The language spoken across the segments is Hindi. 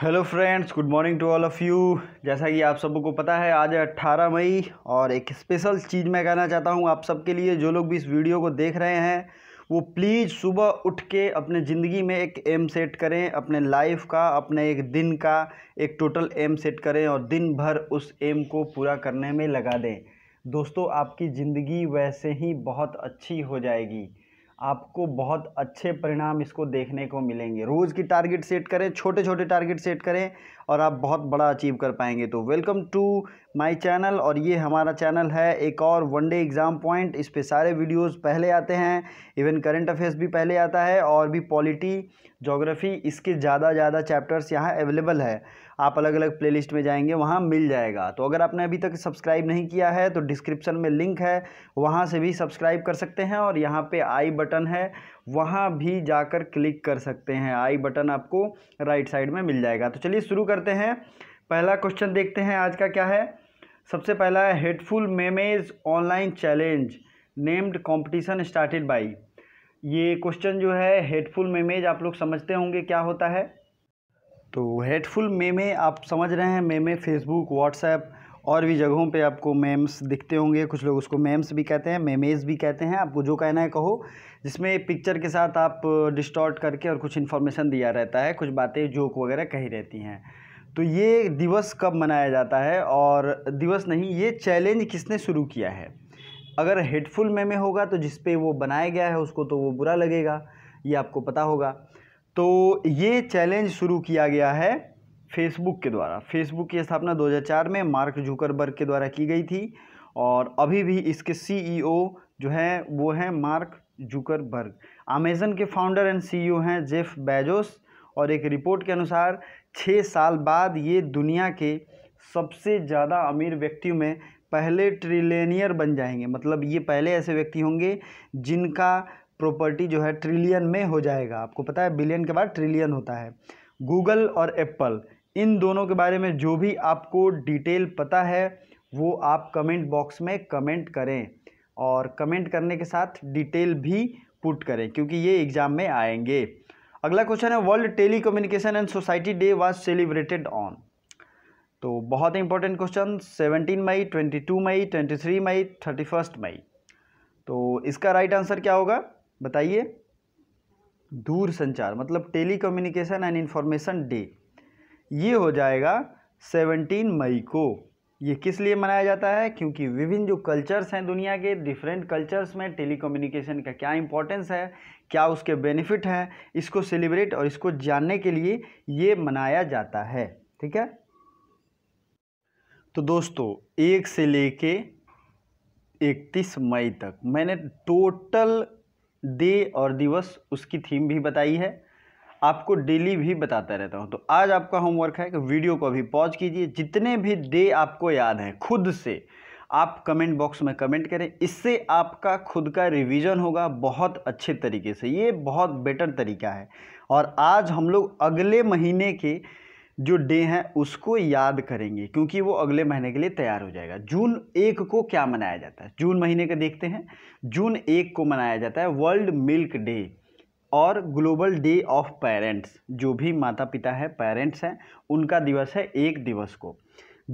hello friends good morning to all of you जैसा कि आप सबको पता है आज है 18 मई और एक स्पेशल चीज़ मैं कहना चाहता हूँ आप सबके लिए जो लोग भी इस वीडियो को देख रहे हैं वो प्लीज़ सुबह उठ के अपने ज़िंदगी में एक एम सेट करें अपने लाइफ का अपने एक दिन का एक टोटल एम सेट करें और दिन भर उस एम को पूरा करने में लगा दें दोस्तों आपकी ज़िंदगी वैसे ही बहुत अच्छी हो जाएगी आपको बहुत अच्छे परिणाम इसको देखने को मिलेंगे रोज़ की टारगेट सेट करें छोटे छोटे टारगेट सेट करें और आप बहुत बड़ा अचीव कर पाएंगे तो वेलकम टू माय चैनल और ये हमारा चैनल है एक और वनडे एग्ज़ाम पॉइंट इस पे सारे वीडियोस पहले आते हैं इवन करंट अफेयर्स भी पहले आता है और भी पॉलिटी जोग्राफ़ी इसके ज़्यादा ज़्यादा चैप्टर्स यहाँ अवेलेबल है आप अलग अलग प्लेलिस्ट में जाएंगे वहाँ मिल जाएगा तो अगर आपने अभी तक सब्सक्राइब नहीं किया है तो डिस्क्रिप्शन में लिंक है वहाँ से भी सब्सक्राइब कर सकते हैं और यहाँ पे आई बटन है वहाँ भी जाकर क्लिक कर सकते हैं आई बटन आपको राइट साइड में मिल जाएगा तो चलिए शुरू करते हैं पहला क्वेश्चन देखते हैं आज का क्या है सबसे पहला है headful memes online challenge named competition started by ये क्वेश्चन जो है हेडफुल मेमेज आप लोग समझते होंगे क्या होता है तो हेडफुल मेमे आप समझ रहे हैं मेमे फेसबुक व्हाट्सएप और भी जगहों पे आपको मेम्स दिखते होंगे कुछ लोग उसको मेम्स भी कहते हैं मेमेज भी कहते हैं आपको जो कहना है कहो जिसमें पिक्चर के साथ आप डिस्टॉर्ट करके और कुछ इन्फॉर्मेशन दिया रहता है कुछ बातें जोक वगैरह कही रहती हैं तो ये दिवस कब मनाया जाता है और दिवस नहीं ये चैलेंज किसने शुरू किया है अगर हेडफुल मेमे होगा तो जिसपे वो बनाया गया है उसको तो वो बुरा लगेगा ये आपको पता होगा तो ये चैलेंज शुरू किया गया है फेसबुक के द्वारा फेसबुक की स्थापना 2004 में मार्क जूकरबर्ग के द्वारा की गई थी और अभी भी इसके सीईओ e जो है वो हैं मार्क जूकरबर्ग अमेजन के फाउंडर एंड सीईओ हैं जेफ बेजोस और एक रिपोर्ट के अनुसार छः साल बाद ये दुनिया के सबसे ज़्यादा अमीर व्यक्तियों में पहले ट्रिलेनियर बन जाएंगे मतलब ये पहले ऐसे व्यक्ति होंगे जिनका प्रॉपर्टी जो है ट्रिलियन में हो जाएगा आपको पता है बिलियन के बाद ट्रिलियन होता है गूगल और एप्पल इन दोनों के बारे में जो भी आपको डिटेल पता है वो आप कमेंट बॉक्स में कमेंट करें और कमेंट करने के साथ डिटेल भी पुट करें क्योंकि ये एग्ज़ाम में आएंगे अगला क्वेश्चन है world telecommunication and society day was celebrated on तो बहुत इंपॉर्टेंट क्वेश्चन 17 मई 22 मई 23 मई 31 मई तो इसका राइट आंसर क्या होगा बताइए दूर संचार मतलब telecommunication and information day ये हो जाएगा सेवनटीन मई को ये किस लिए मनाया जाता है क्योंकि विभिन्न जो कल्चर्स हैं दुनिया के डिफरेंट कल्चर्स में टेली कम्युनिकेशन का क्या इंपॉर्टेंस है क्या उसके बेनिफिट हैं इसको सेलिब्रेट और इसको जानने के लिए ये मनाया जाता है ठीक है तो दोस्तों एक से लेके इकतीस मई तक मैंने टोटल डे और दिवस उसकी थीम भी बताई है आपको डेली भी बताता रहता हूँ तो आज आपका होमवर्क है कि वीडियो को अभी पॉज कीजिए जितने भी डे आपको याद हैं खुद से आप कमेंट बॉक्स में कमेंट करें इससे आपका खुद का रिवीजन होगा बहुत अच्छे तरीके से ये बहुत बेटर तरीका है और आज हम लोग अगले महीने के जो डे हैं उसको याद करेंगे क्योंकि वो अगले महीने के लिए तैयार हो जाएगा जून एक को क्या मनाया जाता है जून महीने का देखते हैं जून एक को मनाया जाता है वर्ल्ड मिल्क डे और ग्लोबल डे ऑफ पेरेंट्स जो भी माता पिता है पेरेंट्स हैं उनका दिवस है एक दिवस को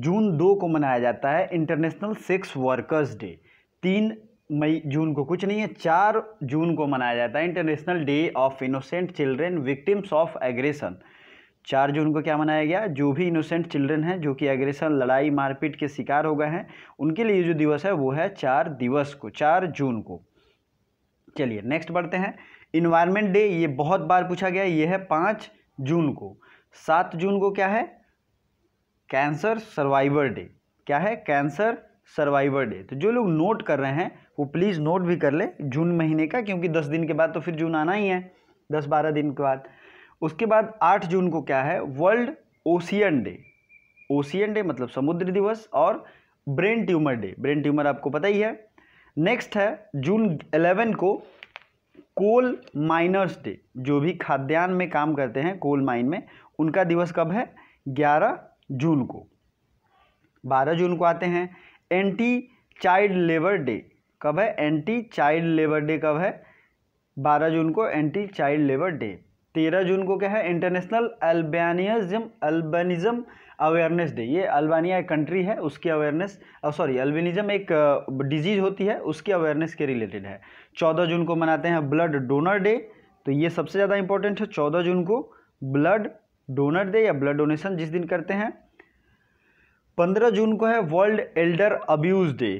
जून दो को मनाया जाता है इंटरनेशनल सेक्स वर्कर्स डे तीन मई जून को कुछ नहीं है चार जून को मनाया जाता है international day of innocent children victims of aggression चार जून को क्या मनाया गया जो भी इनोसेंट चिल्ड्रन हैं जो कि एग्रेशन लड़ाई मारपीट के शिकार हो गए हैं उनके लिए जो दिवस है वो है चार दिवस को चार जून को चलिए नेक्स्ट बढ़ते हैं इन्वायरमेंट डे ये बहुत बार पूछा गया ये है पाँच जून को सात जून को क्या है कैंसर सर्वाइवर डे क्या है कैंसर सर्वाइवर डे तो जो लोग नोट कर रहे हैं वो प्लीज़ नोट भी कर ले जून महीने का क्योंकि दस दिन के बाद तो फिर जून आना ही है दस बारह दिन के बाद उसके बाद आठ जून को क्या है world ocean day ocean day मतलब समुद्र दिवस और brain tumour day brain tumour आपको पता ही है नेक्स्ट है जून एलेवन को कोल माइनर्स डे जो भी खाद्यान्न में काम करते हैं कोल माइन में उनका दिवस कब है 11 जून को 12 जून को आते हैं एंटी चाइल्ड लेबर डे कब है एंटी चाइल्ड लेबर डे कब है 12 जून को एंटी चाइल्ड लेबर डे तेरह जून को क्या है international albinism albinism awareness day ये अल्बानिया एक कंट्री है उसकी अवेयरनेस सॉरी अल्बिनिज्म एक डिजीज़ होती है उसकी अवेयरनेस के रिलेटेड है चौदह जून को मनाते हैं ब्लड डोनर डे तो ये सबसे ज़्यादा इंपॉर्टेंट है चौदह जून को ब्लड डोनर डे या ब्लड डोनेशन जिस दिन करते हैं पंद्रह जून को है वर्ल्ड एल्डर अब्यूज़ डे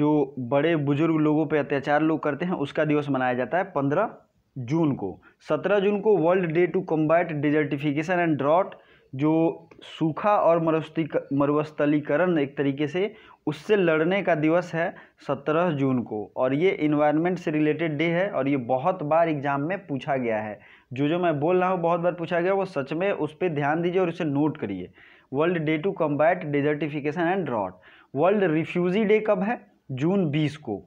जो बड़े बुजुर्ग लोगों पर अत्याचार लोग करते हैं उसका दिवस मनाया जाता है पंद्रह जून को 17 जून को world day to combat desertification and drought जो सूखा और मरुस्थलीकरण एक तरीके से उससे लड़ने का दिवस है 17 जून को और ये इन्वायरमेंट से रिलेटेड डे है और ये बहुत बार एग्जाम में पूछा गया है जो जो मैं बोल रहा हूँ बहुत बार पूछा गया वो सच में उस पर ध्यान दीजिए और उसे नोट करिए world day to combat desertification and drought world refugee day कब है जून बीस को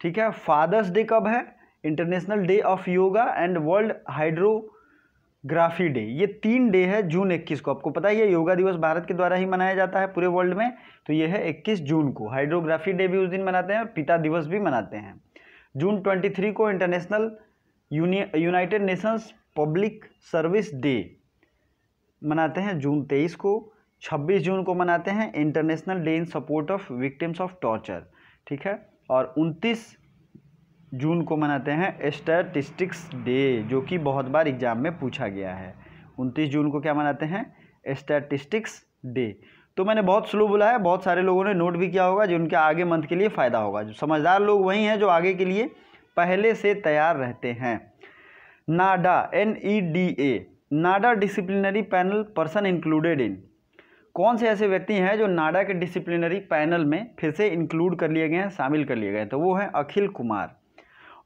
ठीक है फादर्स डे कब है international day of yoga and world hydrography day ये तीन डे है जून 21 को आपको पता ही है योगा दिवस भारत के द्वारा ही मनाया जाता है पूरे वर्ल्ड में तो ये है 21 जून को हाइड्रोग्राफी डे भी उस दिन मनाते हैं और पिता दिवस भी मनाते हैं जून 23 को international United Nations public service day मनाते हैं जून 23 को 26 जून को मनाते हैं international day in support of victims of torture ठीक है और उनतीस जून को मनाते हैं स्टैटिस्टिक्स डे जो कि बहुत बार एग्ज़ाम में पूछा गया है उनतीस जून को क्या मनाते हैं स्टैटिस्टिक्स डे तो मैंने बहुत स्लो बोला है बहुत सारे लोगों ने नोट भी किया होगा जो उनके आगे मंथ के लिए फ़ायदा होगा जो समझदार लोग वही हैं जो आगे के लिए पहले से तैयार रहते हैं NADA N E D A NADA disciplinary panel person included in कौन से ऐसे व्यक्ति हैं जो नाडा के डिसिप्लिनरी पैनल में फिर से इंक्लूड कर लिए गए हैं शामिल कर लिए गए तो वो हैं अखिल कुमार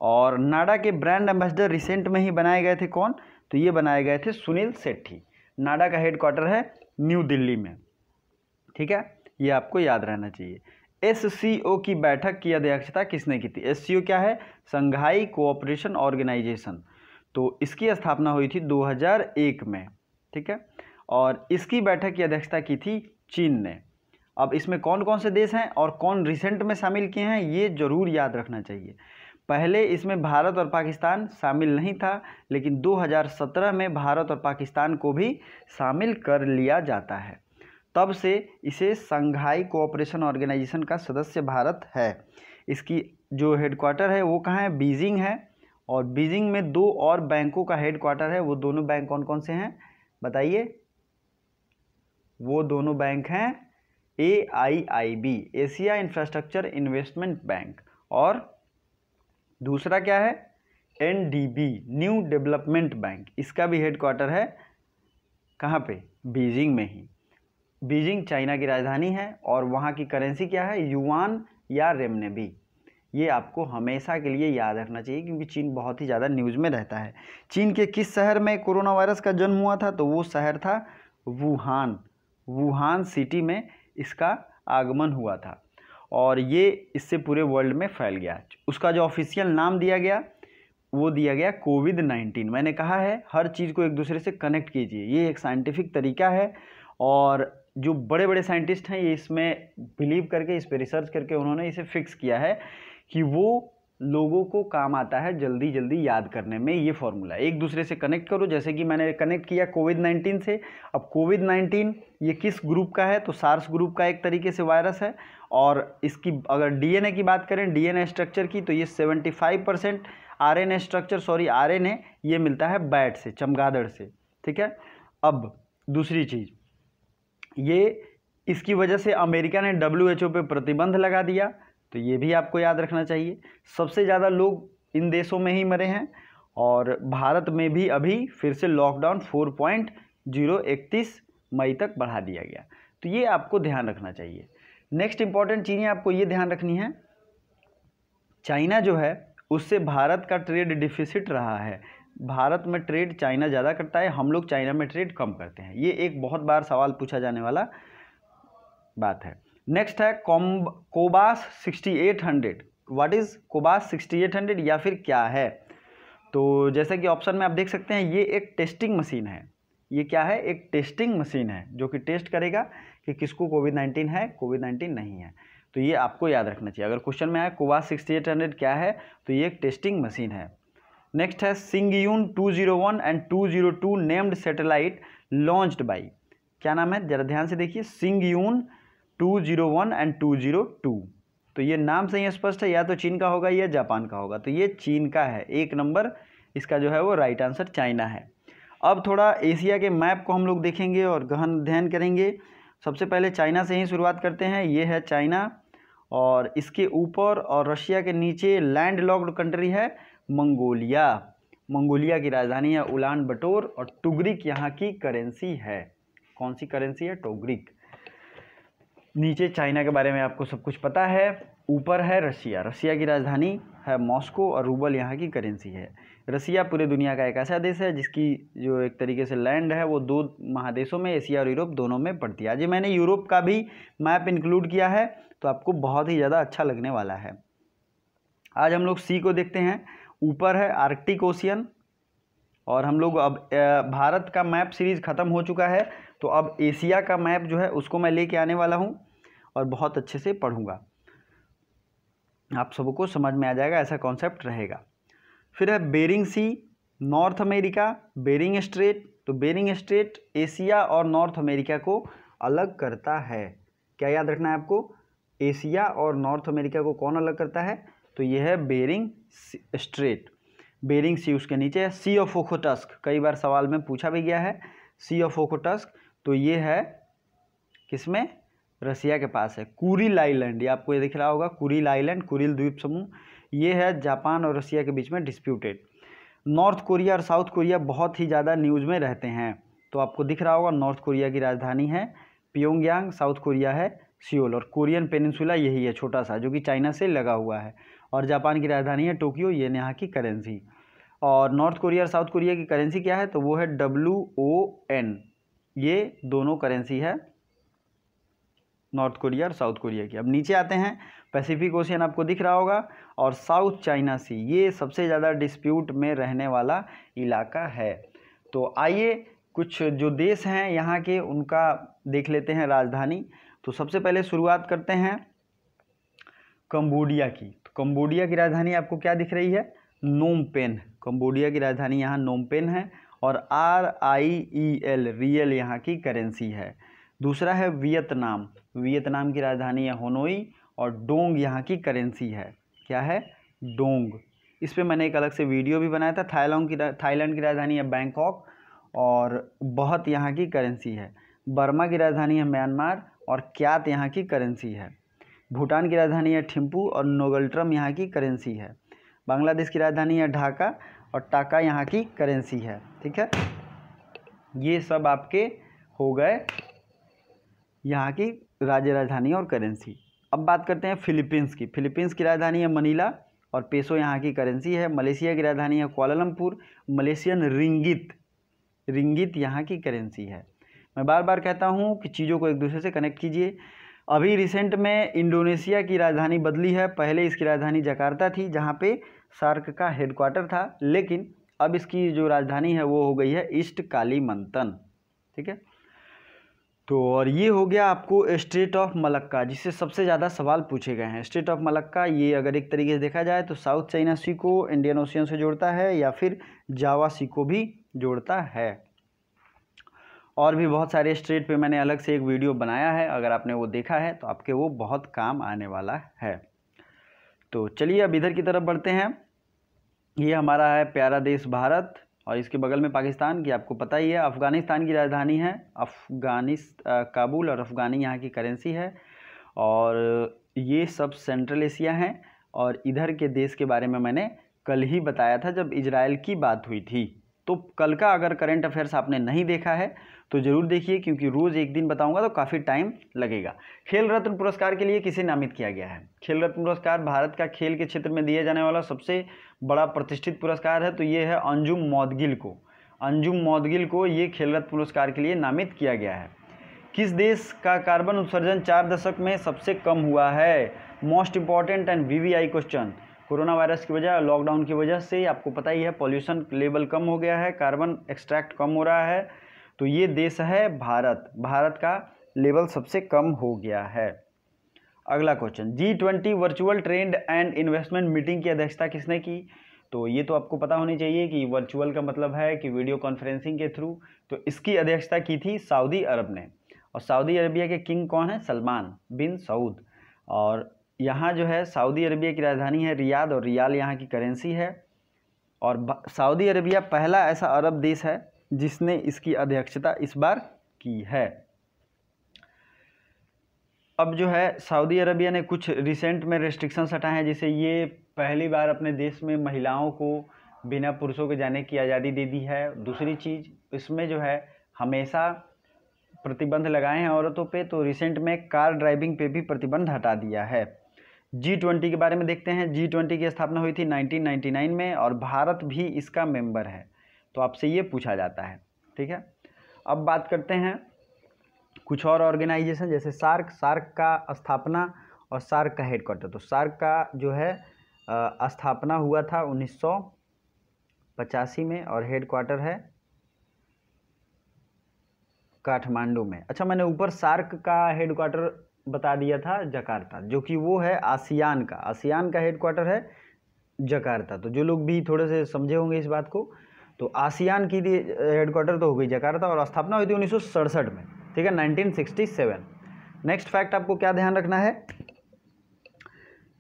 और नाडा के ब्रांड एम्बेसडर रिसेंट में ही बनाए गए थे कौन तो ये बनाए गए थे सुनील सेठी नाडा का हेडक्वार्टर है न्यू दिल्ली में ठीक है ये आपको याद रहना चाहिए एस की बैठक की अध्यक्षता किसने की थी एस क्या है संघाई कोऑपरेशन ऑर्गेनाइजेशन तो इसकी स्थापना हुई थी 2001 में ठीक है और इसकी बैठक की अध्यक्षता की थी चीन ने अब इसमें कौन कौन से देश हैं और कौन रिसेंट में शामिल किए हैं ये ज़रूर याद रखना चाहिए पहले इसमें भारत और पाकिस्तान शामिल नहीं था लेकिन 2017 में भारत और पाकिस्तान को भी शामिल कर लिया जाता है तब से इसे संघाई कोऑपरेशन ऑर्गेनाइजेशन का सदस्य भारत है इसकी जो हेडक्वार्टर है वो कहाँ है बीजिंग है और बीजिंग में दो और बैंकों का हेडक्वार्टर है वो दोनों बैंक कौन कौन से हैं बताइए वो दोनों बैंक हैं A I I B Asia infrastructure investment bank और दूसरा क्या है एन न्यू डेवलपमेंट बैंक इसका भी हेडक्वार्टर है कहाँ पे बीजिंग में ही बीजिंग चाइना की राजधानी है और वहाँ की करेंसी क्या है युआन या रेमनेबी ये आपको हमेशा के लिए याद रखना चाहिए क्योंकि चीन बहुत ही ज़्यादा न्यूज़ में रहता है चीन के किस शहर में कोरोना वायरस का जन्म हुआ था तो वो शहर था वुहान वुहान सिटी में इसका आगमन हुआ था और ये इससे पूरे वर्ल्ड में फैल गया उसका जो ऑफिशियल नाम दिया गया वो दिया गया कोविड नाइन्टीन मैंने कहा है हर चीज़ को एक दूसरे से कनेक्ट कीजिए ये एक साइंटिफिक तरीका है और जो बड़े बड़े साइंटिस्ट हैं ये इसमें बिलीव करके इस पर रिसर्च करके उन्होंने इसे फिक्स किया है कि वो लोगों को काम आता है जल्दी जल्दी याद करने में ये फॉर्मूला एक दूसरे से कनेक्ट करो जैसे कि मैंने कनेक्ट किया कोविड नाइन्टीन से अब कोविड नाइन्टीन ये किस ग्रुप का है तो सार्स ग्रुप का एक तरीके से वायरस है और इसकी अगर डीएनए की बात करें डीएनए स्ट्रक्चर की तो ये seventy five percent R structure sorry R ये मिलता है बैट से चमगादड़ से ठीक है अब दूसरी चीज़ ये इसकी वजह से अमेरिका ने डब्ल्यू पे प्रतिबंध लगा दिया तो ये भी आपको याद रखना चाहिए सबसे ज़्यादा लोग इन देशों में ही मरे हैं और भारत में भी अभी फिर से लॉकडाउन फोर पॉइंट जीरो इकतीस मई तक बढ़ा दिया गया तो ये आपको ध्यान रखना चाहिए नेक्स्ट इंपॉर्टेंट चीज़ें आपको ये ध्यान रखनी है चाइना जो है उससे भारत का ट्रेड डिफिसिट रहा है भारत में ट्रेड चाइना ज़्यादा करता है हम लोग चाइना में ट्रेड कम करते हैं ये एक बहुत बार सवाल पूछा जाने वाला बात है नेक्स्ट है कॉम Cobas hundred what is Cobas sixty eight hundred या फिर क्या है तो जैसे कि ऑप्शन में आप देख सकते हैं ये एक टेस्टिंग मशीन है ये क्या है एक टेस्टिंग मशीन है जो कि टेस्ट करेगा कि किसको कोविड नाइन्टीन है कोविड नाइन्टीन नहीं है तो ये आपको याद रखना चाहिए अगर क्वेश्चन में आए कोबास सिक्सटी एट हंड्रेड क्या है तो ये एक टेस्टिंग मशीन है नेक्स्ट है Xingyun two zero one and two zero two named satellite launched by क्या नाम है जरा ध्यान से देखिए Xingyun two zero one and two zero two तो ये नाम से ही स्पष्ट है या तो चीन का होगा या जापान का होगा तो ये चीन का है एक नंबर इसका जो है वो राइट आंसर चाइना है अब थोड़ा एशिया के मैप को हम लोग देखेंगे और गहन अध्ययन करेंगे सबसे पहले चाइना से ही शुरुआत करते हैं ये है चाइना और इसके ऊपर और रशिया के नीचे लैंड लॉक्ड कंट्री है मंगोलिया मंगोलिया की राजधानी है उलान बटोर और टुगरिक यहाँ की करेंसी है कौन सी करेंसी है टोगरिक नीचे चाइना के बारे में आपको सब कुछ पता है ऊपर है रशिया रशिया की राजधानी है मॉस्को और रूबल यहाँ की करेंसी है रसिया पूरे दुनिया का एक ऐसा देश है जिसकी जो एक तरीके से लैंड है वो दो महादेशों में एशिया और यूरोप दोनों में पड़ती है आज मैंने यूरोप का भी मैप इंक्लूड किया है तो आपको बहुत ही ज़्यादा अच्छा लगने वाला है आज हम लोग सी को देखते हैं ऊपर है आर्कटिक ओशियन और हम लोग अब भारत का मैप सीरीज़ ख़त्म हो चुका है तो अब एशिया का मैप जो है उसको मैं लेके आने वाला हूँ और बहुत अच्छे से पढ़ूँगा आप सबको समझ में आ जाएगा ऐसा कॉन्सेप्ट रहेगा फिर है Bering Sea North America Bering Strait तो बेरिंग स्ट्रेट एशिया और नॉर्थ अमेरिका को अलग करता है क्या याद रखना है आपको एशिया और नॉर्थ अमेरिका को कौन अलग करता है तो यह है बेरिंग स्ट्रेट बेरिंग सी उसके नीचे है सी ऑफ ओखोटस्क कई बार सवाल में पूछा भी गया है सी ऑफ ओखोटस्क तो ये है किसमें रसिया के पास है कुरिल आइलैंड ये आपको ये दिख रहा होगा कुरिल आइलैंड कुरिल द्वीप समूह ये है जापान और रसिया के बीच में डिस्प्यूटेड नॉर्थ कोरिया और साउथ कोरिया बहुत ही ज़्यादा न्यूज़ में रहते हैं तो आपको दिख रहा होगा नॉर्थ कोरिया की राजधानी है पियोंगयांग साउथ कोरिया है सियोल और कोरियन पेनिनसुला यही है छोटा सा जो कि चाइना से लगा हुआ है और जापान की राजधानी है टोक्यो ये यहाँ की करेंसी और नॉर्थ कोरिया और साउथ कोरिया की करेंसी क्या है तो वो है डब्ल्यू ओ एन ये दोनों करेंसी है नॉर्थ कोरिया और साउथ कोरिया की अब नीचे आते हैं पैसिफिक ओशियन आपको दिख रहा होगा और साउथ चाइना सी ये सबसे ज़्यादा डिस्प्यूट में रहने वाला इलाका है तो आइए कुछ जो देश हैं यहाँ के उनका देख लेते हैं राजधानी तो सबसे पहले शुरुआत करते हैं कम्बोडिया की तो कम्बोडिया की राजधानी आपको क्या दिख रही है नोमपेन कम्बोडिया की राजधानी यहाँ नोमपेन है और R I E L riel यहाँ की करेंसी है दूसरा है वियतनाम वियतनाम की राजधानी है होनोई और डोंग यहाँ की करेंसी है क्या है डोंग इस पर मैंने एक अलग से वीडियो भी बनाया था थाईलैंड की थाईलैंड की राजधानी है बैंकॉक और बहुत यहाँ की करेंसी है बर्मा की राजधानी है म्यांमार और क्यात यहाँ की करेंसी है भूटान की राजधानी है थिम्पू और नोगल्ट्रम यहाँ की करेंसी है बांग्लादेश की राजधानी है ढाका और टाका यहाँ की करेंसी है ठीक है ये सब आपके हो गए यहाँ की राज्य राजधानी और करेंसी अब बात करते हैं फिलीपींस की फिलीपींस की राजधानी है मनीला और पेसो यहाँ की करेंसी है मलेशिया की राजधानी है कोलालमपुर मलेशियन रिंगित रिंगित यहाँ की करेंसी है मैं बार बार कहता हूँ कि चीज़ों को एक दूसरे से कनेक्ट कीजिए अभी रिसेंट में इंडोनेशिया की राजधानी बदली है पहले इसकी राजधानी जकार्ता थी जहाँ पे सार्क का हेडक्वार्टर था लेकिन अब इसकी जो राजधानी है वो हो गई है ईस्ट काली मंतन ठीक है तो और ये हो गया आपको स्टेट ऑफ मलक्का जिससे सबसे ज़्यादा सवाल पूछे गए हैं स्टेट ऑफ मलक्का ये अगर एक तरीके से देखा जाए तो साउथ चाइना सी को इंडियन ओशियन से जोड़ता है या फिर जावा सी को भी जोड़ता है और भी बहुत सारे स्टेट पे मैंने अलग से एक वीडियो बनाया है अगर आपने वो देखा है तो आपके वो बहुत काम आने वाला है तो चलिए अब इधर की तरफ बढ़ते हैं ये हमारा है प्यारा देश भारत और इसके बगल में पाकिस्तान की आपको पता ही है अफ़गानिस्तान की राजधानी है अफ़गानिस काबुल और अफ़गानी यहाँ की करेंसी है और ये सब सेंट्रल एशिया हैं और इधर के देश के बारे में मैंने कल ही बताया था जब इजराइल की बात हुई थी तो कल का अगर करंट अफेयर्स आपने नहीं देखा है तो ज़रूर देखिए क्योंकि रोज़ एक दिन बताऊंगा तो काफ़ी टाइम लगेगा खेल रत्न पुरस्कार के लिए किसे नामित किया गया है खेल रत्न पुरस्कार भारत का खेल के क्षेत्र में दिया जाने वाला सबसे बड़ा प्रतिष्ठित पुरस्कार है तो ये है अंजुम मौदगिल को अंजुम मौदगिल को ये खेल रत्न पुरस्कार के लिए नामित किया गया है किस देश का कार्बन उत्सर्जन चार दशक में सबसे कम हुआ है most important and VVI question coronavirus की वजह लॉकडाउन की वजह से आपको पता ही है पॉल्यूशन लेवल कम हो गया है कार्बन एक्सट्रैक्ट कम हो रहा है तो ये देश है भारत भारत का लेवल सबसे कम हो गया है अगला question G twenty virtual trend and investment meeting की अध्यक्षता किसने की तो ये तो आपको पता होनी चाहिए कि वर्चुअल का मतलब है कि वीडियो कॉन्फ्रेंसिंग के थ्रू तो इसकी अध्यक्षता की थी सऊदी अरब ने और सऊदी अरबिया के किंग कौन है सलमान बिन सऊद और यहाँ जो है सऊदी अरबिया की राजधानी है रियाद और रियाल यहाँ की करेंसी है और सऊदी अरबिया पहला ऐसा अरब देश है जिसने इसकी अध्यक्षता इस बार की है अब जो है सऊदी अरबिया ने कुछ रिसेंट में रेस्ट्रिक्शंस हटाए हैं जैसे ये पहली बार अपने देश में महिलाओं को बिना पुरुषों के जाने की आज़ादी दे दी है दूसरी चीज़ इसमें जो है हमेशा प्रतिबंध लगाए हैं औरतों पे तो रिसेंट में कार ड्राइविंग पे भी प्रतिबंध हटा दिया है जी ट्वेंटी के बारे में देखते हैं जी ट्वेंटी की स्थापना हुई थी 1999 में और भारत भी इसका मेंबर है तो आपसे ये पूछा जाता है ठीक है अब बात करते हैं कुछ और ऑर्गेनाइजेशन जैसे सार्क सार्क का स्थापना और सार्क का हेडक्वार्टर तो सार्क का जो है स्थापना हुआ था उन्नीस पचासी में और हेडक्वार्टर है काठमांडू में अच्छा मैंने ऊपर सार्क का हेडक्वार्टर बता दिया था जकार्ता जो कि वो है आसियान का आसियान का हेडक्वार्टर है जकार्ता तो जो लोग भी थोड़े से समझे होंगे इस बात को तो आसियान की हेडक्वार्टर तो हो गई जकार्ता और स्थापना हुई थी उन्नीस में ठीक है 1967 नेक्स्ट फैक्ट आपको क्या ध्यान रखना है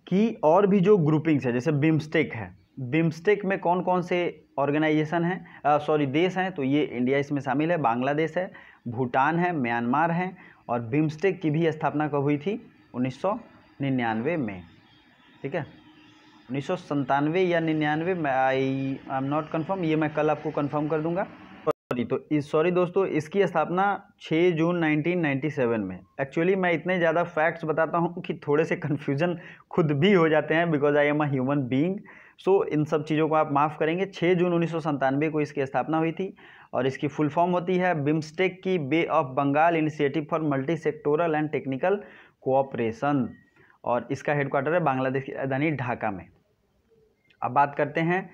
कि और भी जो ग्रुपिंग्स है जैसे बिम्स्टेक है बिम्स्टेक में कौन कौन से ऑर्गेनाइजेशन हैं सॉरी देश हैं तो ये इंडिया इसमें शामिल है बांग्लादेश है भूटान है म्यांमार है और बिम्स्टेक की भी स्थापना कब हुई थी उन्नीस में ठीक है उन्नीस या निन्यानवे में I I am not confirm ये मैं कल आपको कन्फर्म कर दूंगा सॉरी तो इस सॉरी दोस्तों इसकी स्थापना 6 जून 1997 में एक्चुअली मैं इतने ज़्यादा फैक्ट्स बताता हूँ कि थोड़े से कन्फ्यूजन खुद भी हो जाते हैं because I am a human being so इन सब चीज़ों को आप माफ़ करेंगे 6 जून उन्नीस को इसकी स्थापना हुई थी और इसकी फुल फॉर्म होती है बिम्स्टेक की Bay of Bengal initiative for multi sectoral and technical cooperation और इसका हेडक्वार्टर है बांग्लादेश की राजधानी ढाका में अब बात करते हैं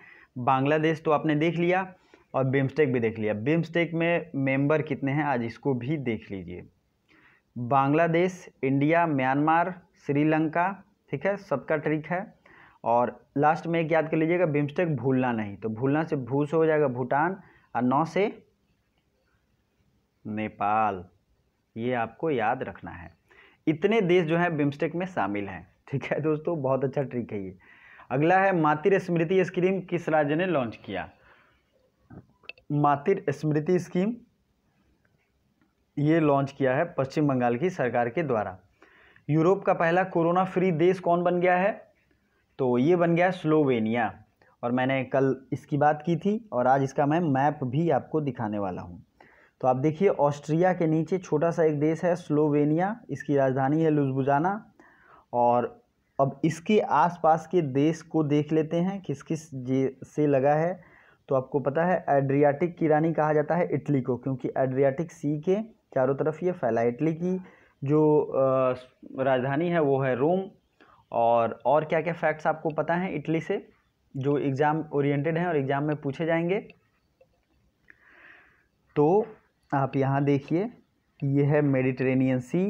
बांग्लादेश तो आपने देख लिया और बिम्स्टेक भी देख लिया बिम्स्टेक में मेंबर कितने हैं आज इसको भी देख लीजिए बांग्लादेश इंडिया म्यांमार श्रीलंका ठीक है सबका ट्रिक है और लास्ट में एक याद कर लीजिएगा बिम्स्टेक भूलना नहीं तो भूलना से भू से हो जाएगा भूटान और नौ से नेपाल ये आपको याद रखना है इतने देश जो हैं बिम्स्टेक में शामिल हैं ठीक है दोस्तों बहुत अच्छा ट्रिक है ये अगला है मातृ स्मृति स्क्रीम किस राज्य ने लॉन्च किया मातिर स्मृति स्कीम ये लॉन्च किया है पश्चिम बंगाल की सरकार के द्वारा यूरोप का पहला कोरोना फ्री देश कौन बन गया है तो ये बन गया स्लोवेनिया और मैंने कल इसकी बात की थी और आज इसका मैं मैप भी आपको दिखाने वाला हूँ तो आप देखिए ऑस्ट्रिया के नीचे छोटा सा एक देश है स्लोवेनिया इसकी राजधानी है लुजबुजाना और अब इसके आसपास के देश को देख लेते हैं किस किस से लगा है तो आपको पता है एड्रियाटिक की रानी कहा जाता है इटली को क्योंकि एड्रियाटिक सी के चारों तरफ ये फैला इटली की जो राजधानी है वो है रोम और और क्या क्या फैक्ट्स आपको पता हैं इटली से जो एग्ज़ाम ओरिएंटेड हैं और एग्ज़ाम में पूछे जाएंगे तो आप यहाँ देखिए ये है मेडिटेरेनियन सी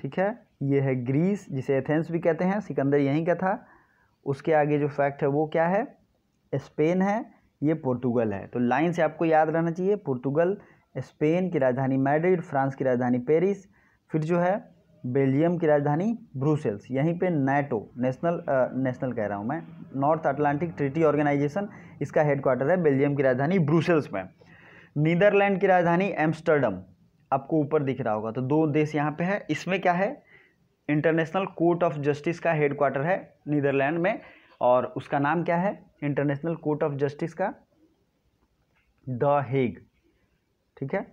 ठीक है ये है ग्रीस जिसे एथेंस भी कहते हैं सिकंदर यहीं का था उसके आगे जो फैक्ट है वो क्या है स्पेन है ये पोर्तुगल है तो लाइन से आपको याद रहना चाहिए पुर्तुगल स्पेन की राजधानी मैड्रिड फ्रांस की राजधानी पेरिस फिर जो है बेल्जियम की राजधानी ब्रूसेल्स यहीं पे नेटो नेशनल आ, नेशनल कह रहा हूँ मैं नॉर्थ अटलांटिक ट्रिटी ऑर्गेनाइजेशन इसका हेडक्वार्टर है बेल्जियम की राजधानी ब्रूसेल्स में नीदरलैंड की राजधानी एम्स्टर्डम आपको ऊपर दिख रहा होगा तो दो देश यहाँ पे है इसमें क्या है इंटरनेशनल कोर्ट ऑफ जस्टिस का हेडक्वार्टर है नीदरलैंड में और उसका नाम क्या है इंटरनेशनल कोर्ट ऑफ जस्टिस का द हेग ठीक है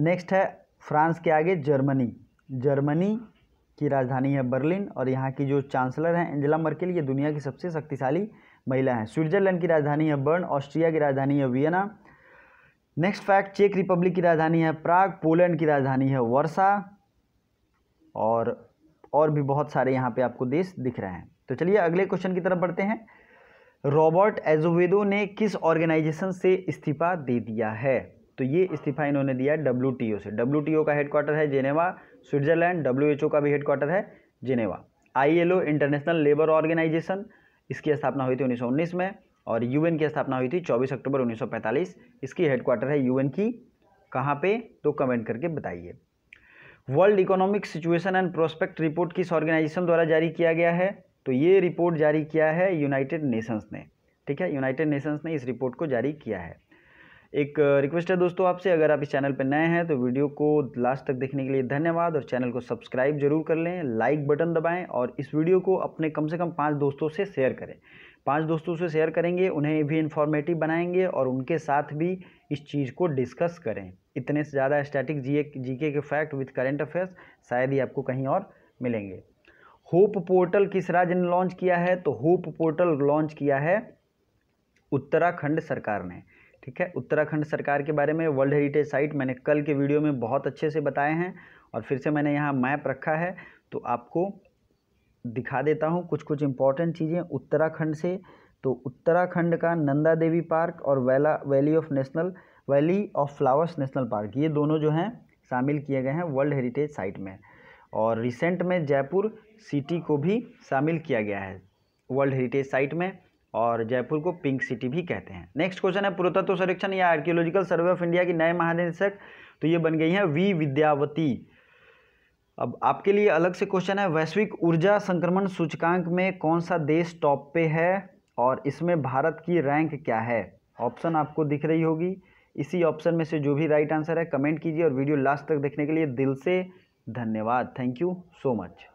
नेक्स्ट है फ्रांस के आगे जर्मनी जर्मनी की राजधानी है बर्लिन और यहाँ की जो चांसलर हैं एंजेला मर्केल ये दुनिया की सबसे शक्तिशाली महिला हैं स्विट्जरलैंड की राजधानी है बर्न ऑस्ट्रिया की राजधानी है वियना नेक्स्ट फैक्ट चेक रिपब्लिक की राजधानी है प्राग पोलैंड की राजधानी है वर्षा और और भी बहुत सारे यहाँ पे आपको देश दिख रहे हैं तो चलिए अगले क्वेश्चन की तरफ बढ़ते हैं रॉबर्ट एजोवेदो ने किस ऑर्गेनाइजेशन से इस्तीफा दे दिया है तो ये इस्तीफा इन्होंने दिया डब्ल्यू से डब्ल्यू का हेडक्वार्टर है जेनेवा स्विट्जरलैंड डब्ल्यू का भी हेडक्वार्टर है Geneva I International Labour Organisation इसकी स्थापना हुई थी उन्नीस में और यूएन की स्थापना हुई थी 24 अक्टूबर 1945 इसकी हेडक्वार्टर है यूएन की कहाँ पे तो कमेंट करके बताइए world economic situation and prospect report किस ऑर्गेनाइजेशन द्वारा जारी किया गया है तो ये रिपोर्ट जारी किया है यूनाइटेड नेशंस ने ठीक है यूनाइटेड नेशंस ने इस रिपोर्ट को जारी किया है एक रिक्वेस्ट है दोस्तों आपसे अगर आप इस चैनल पर नए हैं तो वीडियो को लास्ट तक देखने के लिए धन्यवाद और चैनल को सब्सक्राइब जरूर कर लें लाइक बटन दबाएं और इस वीडियो को अपने कम से कम पाँच दोस्तों से शेयर करें पाँच दोस्तों से शेयर करेंगे उन्हें भी इन्फॉर्मेटिव बनाएंगे और उनके साथ भी इस चीज़ को डिस्कस करें इतने से ज़्यादा स्टैटिक जी जी के फैक्ट विथ करेंट अफेयर्स शायद ही आपको कहीं और मिलेंगे होप पोर्टल किस राज्य ने लॉन्च किया है तो होप पोर्टल लॉन्च किया है उत्तराखंड सरकार ने ठीक है उत्तराखंड सरकार के बारे में वर्ल्ड हेरिटेज साइट मैंने कल के वीडियो में बहुत अच्छे से बताए हैं और फिर से मैंने यहाँ मैप रखा है तो आपको दिखा देता हूँ कुछ कुछ इंपॉर्टेंट चीज़ें उत्तराखंड से तो उत्तराखंड का नंदा देवी पार्क और वैला valley of national valley of flowers national park ये दोनों जो हैं शामिल किए गए हैं वर्ल्ड हेरिटेज साइट में और रिसेंट में जयपुर सिटी को भी शामिल किया गया है वर्ल्ड हेरिटेज साइट में और जयपुर को पिंक सिटी भी कहते हैं नेक्स्ट क्वेश्चन है पुरातत्व सर्वेक्षण या आर्कियोलॉजिकल सर्वे ऑफ इंडिया की नए महानिदेशक तो ये बन गई हैं वी विद्यावती अब आपके लिए अलग से क्वेश्चन है वैश्विक ऊर्जा संक्रमण सूचकांक में कौन सा देश टॉप पे है और इसमें भारत की रैंक क्या है ऑप्शन आपको दिख रही होगी इसी ऑप्शन में से जो भी राइट आंसर है कमेंट कीजिए और वीडियो लास्ट तक देखने के लिए दिल से धन्यवाद थैंक यू सो मच